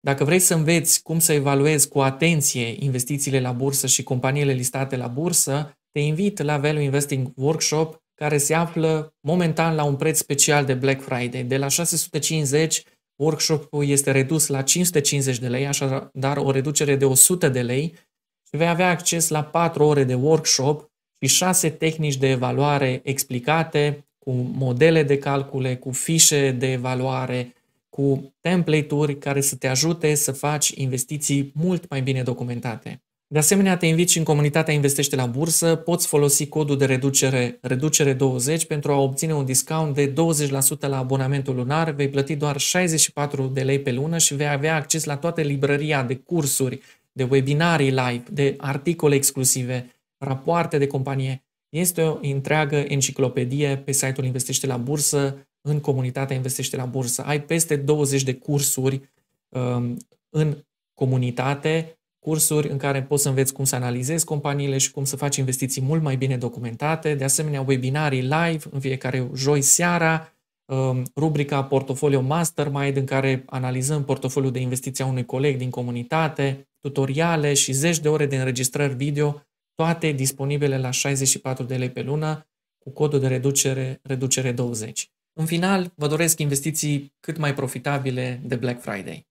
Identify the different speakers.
Speaker 1: Dacă vrei să înveți cum să evaluezi cu atenție investițiile la bursă și companiile listate la bursă, te invit la Value Investing Workshop, care se află momentan la un preț special de Black Friday. De la 650, workshopul este redus la 550 de lei, așadar o reducere de 100 de lei și vei avea acces la 4 ore de workshop și 6 tehnici de evaluare explicate, cu modele de calcule, cu fișe de evaluare, cu template-uri care să te ajute să faci investiții mult mai bine documentate. De asemenea, te invit și în comunitatea Investește la Bursă, poți folosi codul de reducere reducere20 pentru a obține un discount de 20% la abonamentul lunar, vei plăti doar 64 de lei pe lună și vei avea acces la toată librăria de cursuri, de webinarii live, de articole exclusive, rapoarte de companie. Este o întreagă enciclopedie pe site-ul Investește la Bursă, în comunitatea Investește la Bursă. Ai peste 20 de cursuri um, în comunitate, cursuri în care poți să înveți cum să analizezi companiile și cum să faci investiții mult mai bine documentate, de asemenea webinarii live în fiecare joi seara, um, rubrica Portofolio Mastermind în care analizăm portofoliul de investiții a unui coleg din comunitate, tutoriale și zeci de ore de înregistrări video, toate disponibile la 64 de lei pe lună, cu codul de reducere, reducere 20. În final, vă doresc investiții cât mai profitabile de Black Friday.